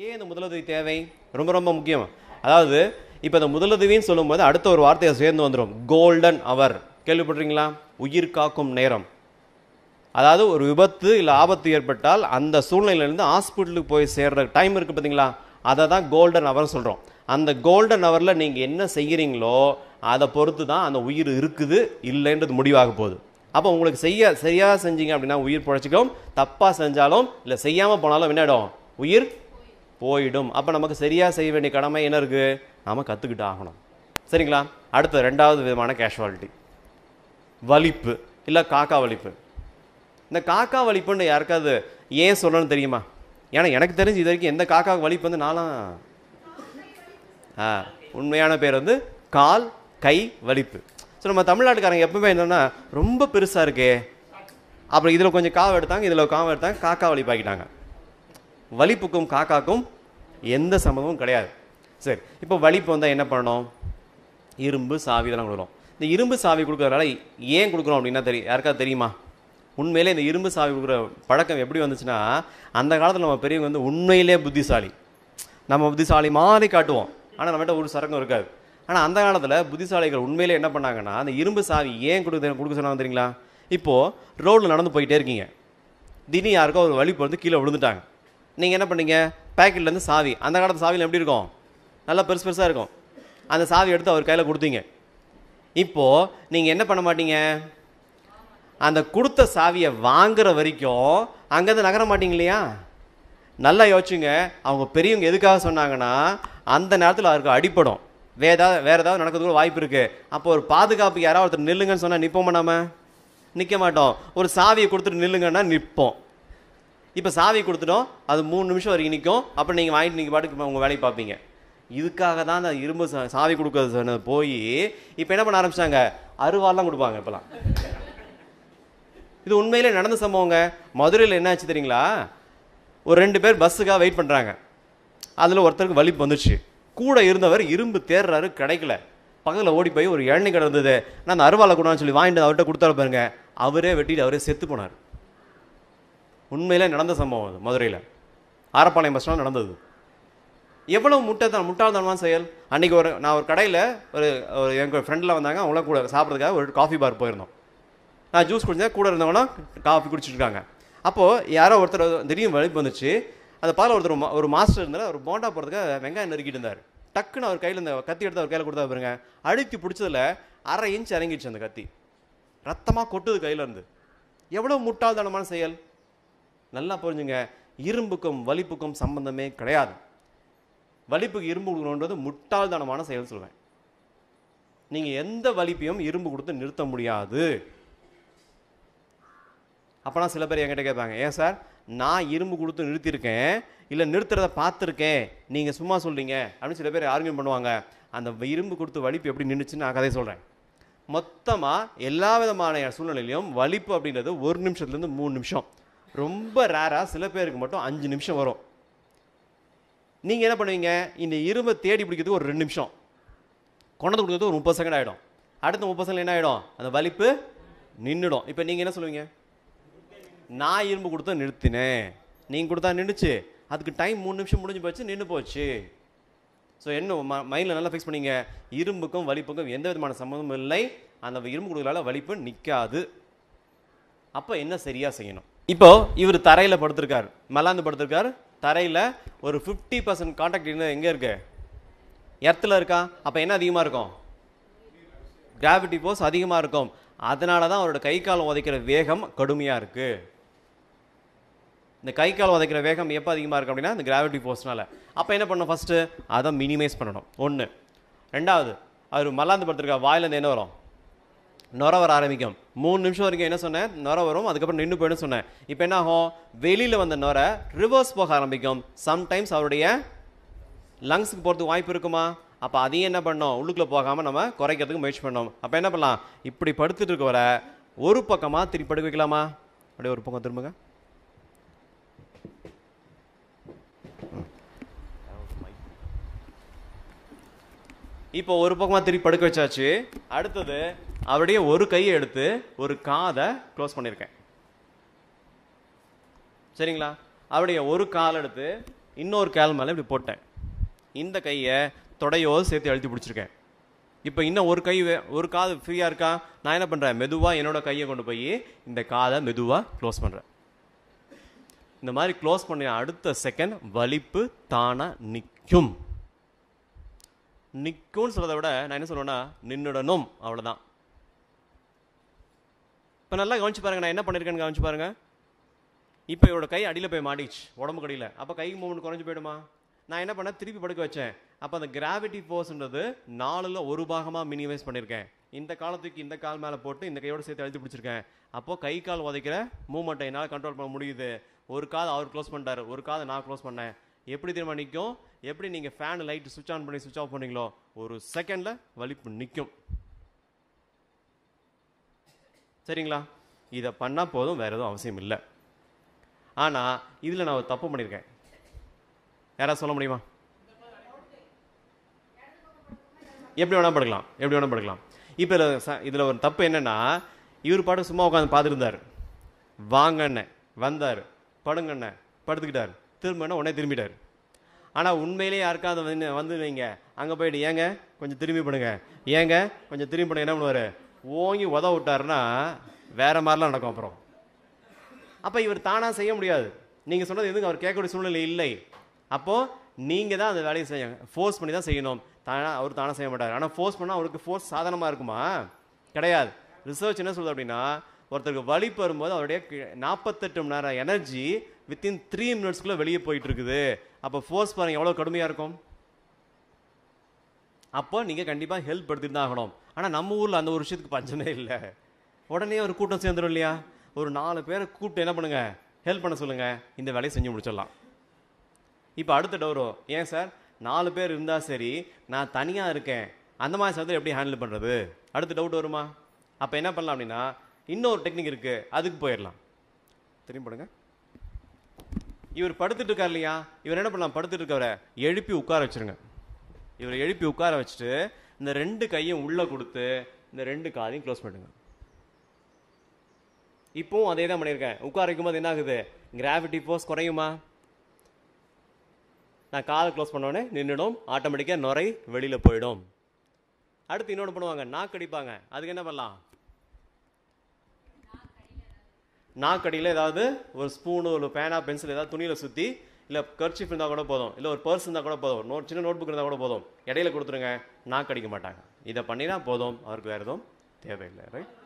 ஏன் இந்த முதலுதவி தேவை ரொம்ப ரொம்ப முக்கியம் அதாவது இப்போ இந்த முதலுதவின்னு சொல்லும்போது அடுத்த ஒரு வார்த்தையை சேர்ந்து வந்துடும் கோல்டன் அவர் கேள்விப்படுறீங்களா உயிர் காக்கும் நேரம் அதாவது ஒரு விபத்து இல்லை ஆபத்து ஏற்பட்டால் அந்த சூழ்நிலையிலேருந்து ஹாஸ்பிட்டலுக்கு போய் சேர்கிற டைம் இருக்குது பார்த்தீங்களா அதை தான் கோல்டன் அவர் சொல்கிறோம் அந்த கோல்டன் அவரில் நீங்கள் என்ன செய்கிறீங்களோ அதை பொறுத்து தான் அந்த உயிர் இருக்குது இல்லைன்றது முடிவாக போகுது அப்போ உங்களுக்கு செய்ய சரியாக செஞ்சீங்க அப்படின்னா உயிர் பிழைச்சிக்கும் தப்பாக செஞ்சாலும் இல்லை செய்யாமல் போனாலும் என்னிடும் உயிர் போயிடும் அப்போ நமக்கு சரியாக செய்ய வேண்டிய கடமை என்ன இருக்குது நாம் கற்றுக்கிட்டு ஆகணும் சரிங்களா அடுத்த ரெண்டாவது விதமான கேஷுவாலிட்டி வலிப்பு இல்லை காக்கா வலிப்பு இந்த காக்கா வலிப்புன்னு யாருக்காவது ஏன் சொல்லணும்னு தெரியுமா ஏன்னா எனக்கு தெரிஞ்சு இது வரைக்கும் எந்த காக்கா வலிப்பு வந்து நானும் ஆ உண்மையான பேர் வந்து கால் கை வலிப்பு ஸோ நம்ம தமிழ்நாட்டுக்காரங்க எப்பவுமே என்னென்னா ரொம்ப பெருசாக இருக்கே அப்புறம் இதில் கொஞ்சம் காவை எடுத்தாங்க இதில் காவை எடுத்தாங்க காக்கா வலிப்பாக்கிட்டாங்க வலிப்புக்கும் காக்காக்கும் எந்த சம்மந்தமும் கிடையாது சரி இப்போ வலிப்பு வந்தால் என்ன பண்ணணும் இரும்பு சாவி இதெல்லாம் கொடுக்குறோம் இந்த இரும்பு சாவி கொடுக்குறதுனால ஏன் கொடுக்குறோம் அப்படின்னா தெரியும் யாருக்காவது தெரியுமா உண்மையிலே இந்த இரும்பு சாவி கொடுக்குற பழக்கம் எப்படி வந்துச்சுன்னா அந்த காலத்தில் நம்ம பெரியவங்க வந்து உண்மையிலே புத்திசாலி நம்ம புத்திசாலி மாதிரி காட்டுவோம் ஆனால் நம்மகிட்ட ஒரு சரக்கம் இருக்காது ஆனால் அந்த காலத்தில் புத்திசாலிகள் உண்மையிலே என்ன பண்ணாங்கன்னா அந்த இரும்பு சாவி ஏன் கொடுக்க கொடுக்க சொன்னாங்க தெரியுங்களா இப்போது ரோடில் நடந்து போயிட்டே இருக்கீங்க திடீர்னு யாருக்கோ ஒரு வழி வந்து கீழே விழுந்துட்டாங்க நீங்கள் என்ன பண்ணீங்க பேக்கெட்லேருந்து சாவி அந்த காலத்து சாவியில் எப்படி இருக்கும் நல்லா பெருசு பெருசாக இருக்கும் அந்த சாவி எடுத்து அவர் கையில் கொடுத்தீங்க இப்போது நீங்கள் என்ன பண்ண மாட்டீங்க அந்த கொடுத்த சாவியை வாங்குற வரைக்கும் அங்கேருந்து நகர மாட்டீங்க இல்லையா நல்லா யோசிச்சுங்க அவங்க பெரியவங்க எதுக்காக சொன்னாங்கன்னா அந்த நேரத்தில் அவருக்கு அடிப்படும் வேறு ஏதாவது வேறு ஏதாவது நடக்கிறதுக்கு வாய்ப்பு இருக்குது அப்போ ஒரு பாதுகாப்பு யாராவது ஒருத்தர் நில்லுங்கன்னு சொன்னால் நிற்போம் நாம நிற்க மாட்டோம் ஒரு சாவியை கொடுத்துட்டு நில்லுங்கன்னா நிற்போம் இப்போ சாவி கொடுத்துட்டோம் அது மூணு நிமிஷம் வரைக்கும் நிற்கும் அப்புறம் நீங்கள் வாங்கிட்டு நீங்கள் பாட்டுக்கு உங்கள் வேலையை பார்ப்பீங்க இதுக்காக தான் அந்த இரும்பு சாவி கொடுக்கறது போய் இப்போ என்ன பண்ண ஆரம்பித்தாங்க அருவாலாம் கொடுப்பாங்க இப்போலாம் இது உண்மையிலே நடந்த சம்பவங்க மதுரையில் என்ன ஆச்சு தெரியுங்களா ஒரு ரெண்டு பேர் பஸ்ஸுக்காக வெயிட் பண்ணுறாங்க அதில் ஒருத்தருக்கு வலிப்பு வந்துச்சு கூட இருந்தவர் இரும்பு தேர்றாரு கிடைக்கல பகலில் ஓடி போய் ஒரு இழநீ கிடந்தது நான் அந்த அருவாலை கொடுவான்னு சொல்லி வாங்கிட்டு அவர்கிட்ட கொடுத்தாரு பாருங்க அவரே வெட்டிட்டு அவரே செத்து போனார் உண்மையில் நடந்த சம்பவம் அது மதுரையில் ஆரப்பாளையம் பஸ் ஸ்டாண்ட் நடந்தது எவ்வளோ முட்டை முட்டாள்தனமான செயல் அன்றைக்கி ஒரு நான் ஒரு கடையில் ஒரு ஒரு எங்கள் ஃப்ரெண்டில் வந்தாங்க அவங்களாம் கூட சாப்பிட்றதுக்காக ஒரு காஃபி பார் போயிருந்தோம் நான் ஜூஸ் குடிச்சேன் கூட இருந்தவங்களாம் காஃபி குடிச்சிட்ருக்காங்க அப்போது யாரோ ஒருத்தர் திடீர்னு வலிப்பு வந்துச்சு அந்த பால் ஒருத்தர் ஒரு மாஸ்டர் இருந்தார் ஒரு போண்டா போகிறதுக்காக வெங்காயம் நறுக்கிட்டு இருந்தார் டக்குன்னு அவர் கையில் இந்த கத்தி எடுத்து அவர் கையில் கொடுத்தா பாருங்க அழுக்கி பிடிச்சதில் அரை இன்ச் இறங்கிடுச்சு அந்த கத்தி ரத்தமாக கொட்டுது கையிலேருந்து எவ்வளோ முட்டாள்தனமான செயல் நல்லா புரிஞ்சுங்க இரும்புக்கும் வலிப்புக்கும் சம்பந்தமே கிடையாது வலிப்புக்கு இரும்பு கொடுக்கணுன்றது முட்டாள்தனமான செயல் சொல்லுவேன் நீங்கள் எந்த வலிப்பையும் இரும்பு கொடுத்து நிறுத்த முடியாது அப்போனா சில பேர் என்கிட்ட கேட்பாங்க ஏன் சார் நான் இரும்பு கொடுத்து நிறுத்தியிருக்கேன் இல்லை நிறுத்துறத பார்த்துருக்கேன் நீங்கள் சும்மா சொல்கிறீங்க அப்படின்னு சில பேர் யாருமே பண்ணுவாங்க அந்த இரும்பு கொடுத்து வலிப்பு எப்படி நின்றுச்சுன்னு நான் கதையை சொல்கிறேன் மொத்தமாக எல்லா விதமான சூழ்நிலையிலையும் வலிப்பு அப்படின்றது ஒரு நிமிஷத்துலேருந்து மூணு நிமிஷம் ரொம்ப ரேராக சில பேருக்கு மட்டும் அஞ்சு நிமிஷம் வரும் நீங்கள் என்ன பண்ணுவீங்க இந்த இரும்பை தேடி பிடிக்கிறதுக்கு ஒரு ரெண்டு நிமிஷம் கொண்டாந்து கொடுக்கறது ஒரு முப்பது செகண்ட் ஆகிடும் அடுத்த முப்பது செகண்ட் என்ன ஆகிடும் அந்த வலிப்பு நின்றுடும் இப்போ நீங்கள் என்ன சொல்லுவீங்க நான் இரும்பு கொடுத்தா நிறுத்தினேன் நீங்கள் கொடுத்தா நின்றுச்சு அதுக்கு டைம் மூணு நிமிஷம் முடிஞ்சு போச்சு நின்று போச்சு ஸோ என்ன ம மைண்டில் நல்லா ஃபிக்ஸ் பண்ணிங்க இரும்புக்கும் வலிப்புக்கும் எந்த விதமான சம்மந்தமும் இல்லை அந்த இரும்பு கொடுக்கலால வலிப்பு நிற்காது அப்போ என்ன சரியாக செய்யணும் இப்போது இவர் தரையில் படுத்திருக்கார் மல்லாந்து படுத்திருக்கார் தரையில் ஒரு ஃபிஃப்டி பர்சன்ட் காண்டாக்ட் இருந்தது எங்கே இருக்கு எர்த்தில் இருக்கா அப்போ என்ன அதிகமாக இருக்கும் கிராவிட்டி போஸ் அதிகமாக இருக்கும் அதனால தான் அவரோட கை கால் உதைக்கிற வேகம் கடுமையாக இருக்குது இந்த கை கால் உதைக்கிற வேகம் எப்போ அதிகமாக இருக்குது அப்படின்னா இந்த கிராவிட்டி ஃபோர்ஸ்னால் அப்போ என்ன பண்ணணும் ஃபஸ்ட்டு அதை மினிமைஸ் பண்ணணும் ஒன்று ரெண்டாவது அவர் மல்லாந்து படுத்திருக்கா வாயிலேருந்து என்ன வரும் நுர வர ஆரம்பிக்கும் மூணு நிமிஷம் வரைக்கும் என்ன சொன்னேன் நுர வரும் அதுக்கப்புறம் நின்று போயிடும்னு சொன்னேன் இப்போ என்ன ஆகும் வெளியில் வந்த நுரை ரிவர்ஸ் போக ஆரம்பிக்கும் சம்டைம்ஸ் அவருடைய லங்ஸுக்கு போகிறதுக்கு வாய்ப்பு இருக்குமா அப்போ அதையும் என்ன பண்ணோம் உள்ளுக்குள்ளே போகாமல் நம்ம குறைக்கிறதுக்கு முயற்சி பண்ணோம் அப்போ என்ன பண்ணலாம் இப்படி படுத்துட்டு இருக்க வர ஒரு பக்கமாக திருப்பி படுக்க வைக்கலாமா அப்படியே ஒரு பக்கம் திரும்புங்க இப்போ ஒரு பக்கமாக திருப்பி படுக்க வச்சாச்சு அடுத்தது அப்படியே ஒரு கையை எடுத்து ஒரு காதை க்ளோஸ் பண்ணியிருக்கேன் சரிங்களா அப்படியே ஒரு கால் எடுத்து இன்னொரு கால் மேலே இப்படி போட்டேன் இந்த கையை தொடையோ சேர்த்து அழுத்தி பிடிச்சிருக்கேன் இப்போ இன்னும் ஒரு கை ஒரு காது ஃப்ரீயாக இருக்கா நான் என்ன பண்ணுறேன் மெதுவாக என்னோடய கையை கொண்டு போய் இந்த காதை மெதுவாக க்ளோஸ் பண்ணுறேன் இந்த மாதிரி க்ளோஸ் பண்ண அடுத்த செகண்ட் வலிப்பு தானாக நிற்கும் நிற்கும்னு சொல்கிறத விட நான் என்ன சொல்லுவேன்னா நின்னுடனும் அவ்வளோதான் இப்போ நல்லா கவனிச்சு பாருங்க நான் என்ன பண்ணியிருக்கேன்னு கவனிச்சு பாருங்க இப்போ இவரோட கை அடியில் போய் மாடிச்சு உடம்புக்கு அடியில் அப்போ கை மூவ்மெண்ட் குறைஞ்சி போயிடுமா நான் என்ன பண்ணேன் திருப்பி படுக்க வச்சேன் அப்போ அந்த கிராவிட்டி ஃபோர்ஸ்ன்றது நாலில் ஒரு பாகமாக மினிமைஸ் பண்ணியிருக்கேன் இந்த காலத்துக்கு இந்த கால் மேலே போட்டு இந்த கையோடு சேர்த்து அழுத்தி பிடிச்சிருக்கேன் அப்போது கை கால் உதைக்கிற மூமெண்ட்டை என்னால் கண்ட்ரோல் பண்ண முடியுது ஒரு காதை அவர் க்ளோஸ் பண்ணிட்டார் ஒரு காதை நான் க்ளோஸ் பண்ணேன் எப்படி திரும்ப நிற்கும் எப்படி நீங்கள் ஃபேன் லைட் சுவிட்ச் ஆன் பண்ணி சுவிச் ஆஃப் பண்ணீங்களோ ஒரு செகண்டில் வலிப்பு நிற்கும் சரிங்களா இதை பண்ணால் போதும் வேறு எதுவும் அவசியம் இல்லை ஆனால் இதில் நான் ஒரு தப்பு பண்ணியிருக்கேன் யாராவது சொல்ல முடியுமா எப்படி வேணால் படுக்கலாம் எப்படி வேணால் படுக்கலாம் இப்போ இதில் இதில் ஒரு தப்பு என்னென்னா இவர் பாட்டு சும்மா உட்காந்து பார்த்துருந்தார் வாங்கண்ணே வந்தார் படுங்கண்ணே படுத்துக்கிட்டார் திரும்பினா உடனே திரும்பிட்டார் ஆனால் உண்மையிலேயே யாருக்காவது வந்து வந்து வைங்க அங்கே போயிட்டு ஏங்க கொஞ்சம் திரும்பி பண்ணுங்க ஏங்க கொஞ்சம் திரும்பி பண்ணுங்க என்ன பண்ணுவார் ஓங்கி உத விட்டாருன்னா வேறு மாதிரிலாம் நடக்கும் அப்புறம் அப்போ இவர் தானாக செய்ய முடியாது நீங்கள் சொன்னது எதுங்க அவர் கேட்கக்கூடிய சூழ்நிலை இல்லை அப்போது நீங்கள் தான் அந்த வேலையை செய்ய ஃபோர்ஸ் பண்ணி தான் செய்யணும் தானாக அவர் தானாக செய்ய மாட்டார் ஆனால் ஃபோர்ஸ் பண்ணால் அவருக்கு ஃபோர்ஸ் சாதனமாக இருக்குமா கிடையாது ரிசர்ச் என்ன சொல்லுது அப்படின்னா ஒருத்தருக்கு வழி பெறும்போது அவருடைய நாற்பத்தெட்டு மணி நேரம் எனர்ஜி வித்தின் த்ரீ மினிட்ஸ்க்குள்ளே வெளியே போயிட்டு இருக்குது அப்போ ஃபோர்ஸ் பாருங்கள் எவ்வளோ கடுமையாக இருக்கும் அப்போ நீங்கள் கண்டிப்பாக ஹெல்ப் எடுத்துகிட்டு தான் ஆகணும் ஆனால் நம்ம ஊரில் அந்த ஒரு விஷயத்துக்கு பஞ்சமே இல்லை உடனே ஒரு கூட்டம் சேர்ந்துடும் இல்லையா ஒரு நாலு பேரை கூப்பிட்டு என்ன பண்ணுங்கள் ஹெல்ப் பண்ண சொல்லுங்கள் இந்த வேலையை செஞ்சு முடிச்சிடலாம் இப்போ அடுத்த டவரோ ஏன் சார் நாலு பேர் இருந்தால் சரி நான் தனியாக இருக்கேன் அந்த மாதிரி சார் எப்படி ஹேண்டில் பண்ணுறது அடுத்த டவுட் வருமா அப்போ என்ன பண்ணலாம் அப்படின்னா இன்னொரு டெக்னிக் இருக்குது அதுக்கு போயிடலாம் தெரியும் படுங்க இவர் படுத்துட்டு இருக்கார் இல்லையா இவர் என்ன பண்ணலாம் படுத்துட்டு இருக்கவரை எழுப்பி உட்கார வச்சுருங்க இவரை எழுப்பி உட்கார வச்சுட்டு இந்த ரெண்டு கையும் உள்ளே கொடுத்து இந்த ரெண்டு காதையும் க்ளோஸ் பண்ணுங்க இப்போவும் அதே தான் பண்ணியிருக்கேன் உட்கார போது என்ன ஆகுது கிராவிட்டி ஃபோர்ஸ் குறையுமா நான் காதை க்ளோஸ் பண்ணோடனே நின்றுடும் ஆட்டோமேட்டிக்காக நுரை வெளியில் போயிடும் அடுத்து இன்னொன்று பண்ணுவாங்க நாக்கு அடிப்பாங்க அதுக்கு என்ன பண்ணலாம் நாக்கடியில் ஏதாவது ஒரு ஸ்பூனு ஒரு பேனா பென்சில் ஏதாவது துணியில் சுற்றி இல்லை கர்ச்சிஃப் இருந்தால் கூட போதும் இல்லை ஒரு பர்ஸ் இருந்தால் கூட போதும் நோட் சின்ன நோட் புக் இருந்தால் கூட போதும் இடையில கொடுத்துருங்க நான் கடிக்க மாட்டாங்க இதை பண்ணினா போதும் அவருக்கு வேறு எதுவும் தேவையில்லை ரைட்